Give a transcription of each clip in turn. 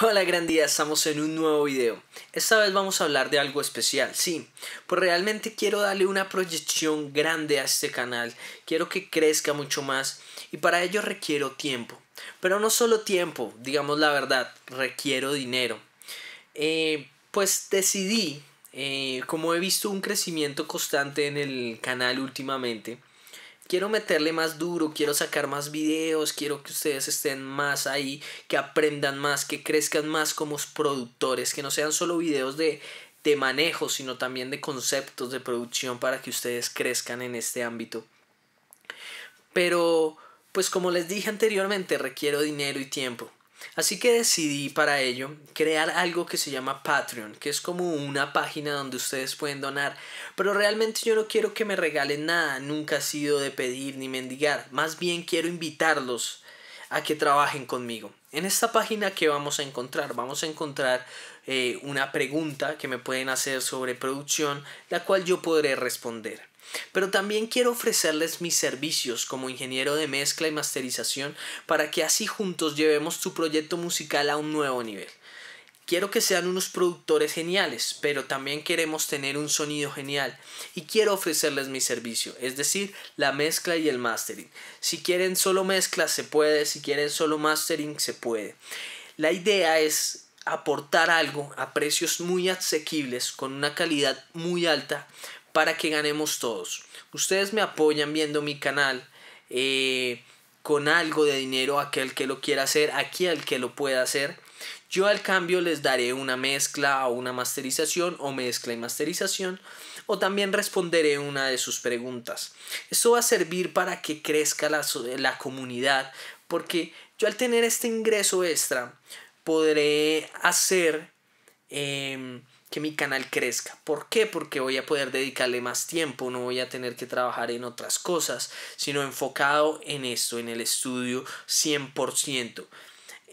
Hola gran día, estamos en un nuevo video. Esta vez vamos a hablar de algo especial, sí, pues realmente quiero darle una proyección grande a este canal, quiero que crezca mucho más y para ello requiero tiempo, pero no solo tiempo, digamos la verdad, requiero dinero. Eh, pues decidí, eh, como he visto un crecimiento constante en el canal últimamente, quiero meterle más duro, quiero sacar más videos, quiero que ustedes estén más ahí, que aprendan más, que crezcan más como productores, que no sean solo videos de, de manejo, sino también de conceptos de producción para que ustedes crezcan en este ámbito. Pero, pues como les dije anteriormente, requiero dinero y tiempo. Así que decidí para ello crear algo que se llama Patreon, que es como una página donde ustedes pueden donar. Pero realmente yo no quiero que me regalen nada, nunca ha sido de pedir ni mendigar. Más bien quiero invitarlos a que trabajen conmigo. En esta página que vamos a encontrar, vamos a encontrar eh, una pregunta que me pueden hacer sobre producción, la cual yo podré responder. Pero también quiero ofrecerles mis servicios como ingeniero de mezcla y masterización para que así juntos llevemos tu proyecto musical a un nuevo nivel. Quiero que sean unos productores geniales, pero también queremos tener un sonido genial y quiero ofrecerles mi servicio, es decir, la mezcla y el mastering. Si quieren solo mezcla se puede, si quieren solo mastering se puede. La idea es aportar algo a precios muy asequibles, con una calidad muy alta, para que ganemos todos. Ustedes me apoyan viendo mi canal. Eh, con algo de dinero aquel que lo quiera hacer, aquí al que lo pueda hacer yo al cambio les daré una mezcla o una masterización o mezcla y masterización o también responderé una de sus preguntas. Esto va a servir para que crezca la, la comunidad porque yo al tener este ingreso extra podré hacer em, que mi canal crezca. ¿Por qué? Porque voy a poder dedicarle más tiempo, no voy a tener que trabajar en otras cosas, sino enfocado en esto, en el estudio 100%.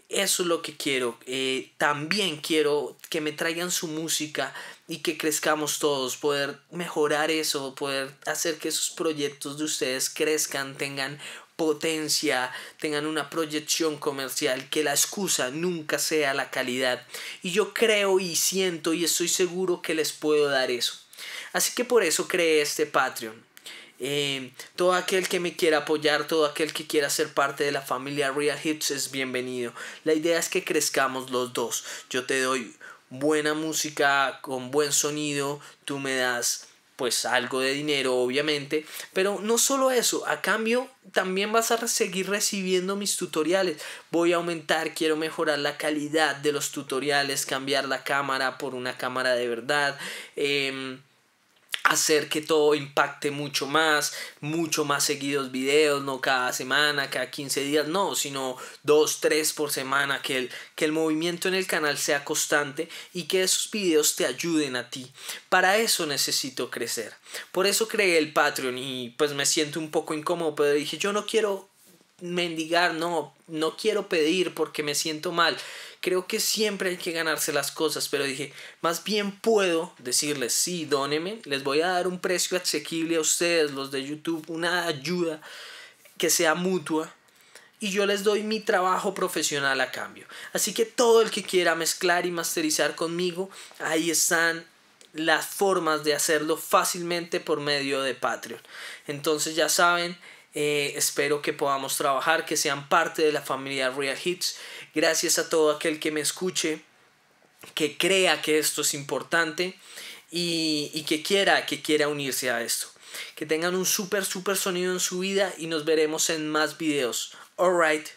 Eso es lo que quiero. Eh, también quiero que me traigan su música y que crezcamos todos, poder mejorar eso, poder hacer que esos proyectos de ustedes crezcan, tengan potencia, tengan una proyección comercial, que la excusa nunca sea la calidad. Y yo creo y siento y estoy seguro que les puedo dar eso. Así que por eso creé este Patreon. Em, todo aquel que me quiera apoyar, todo aquel que quiera ser parte de la familia Real Hits es bienvenido. La idea es que crezcamos los dos. Yo te doy buena música con buen sonido, tú me das pues algo de dinero obviamente, pero no solo eso, a cambio también vas a seguir recibiendo mis tutoriales. Voy a aumentar, quiero mejorar la calidad de los tutoriales, cambiar la cámara por una cámara de verdad. Em, hacer que todo impacte mucho más, mucho más seguidos videos, no cada semana, cada 15 días, no, sino dos, tres por semana, que el, que el movimiento en el canal sea constante y que esos videos te ayuden a ti. Para eso necesito crecer. Por eso creé el Patreon y pues me siento un poco incómodo, pero dije, yo no quiero mendigar, no, no quiero pedir porque me siento mal. Creo que siempre hay que ganarse las cosas, pero dije, más bien puedo decirles, sí, dóneme, les voy a dar un precio asequible a ustedes, los de YouTube, una ayuda que sea mutua y yo les doy mi trabajo profesional a cambio. Así que todo el que quiera mezclar y masterizar conmigo, ahí están las formas de hacerlo fácilmente por medio de Patreon. Entonces ya saben, eh, espero que podamos trabajar, que sean parte de la familia Real Hits. Gracias a todo aquel que me escuche, que crea que esto es importante y, que quiera, que quiera unirse a esto. Que tengan un súper, súper sonido en su vida y nos veremos en más videos. Alright.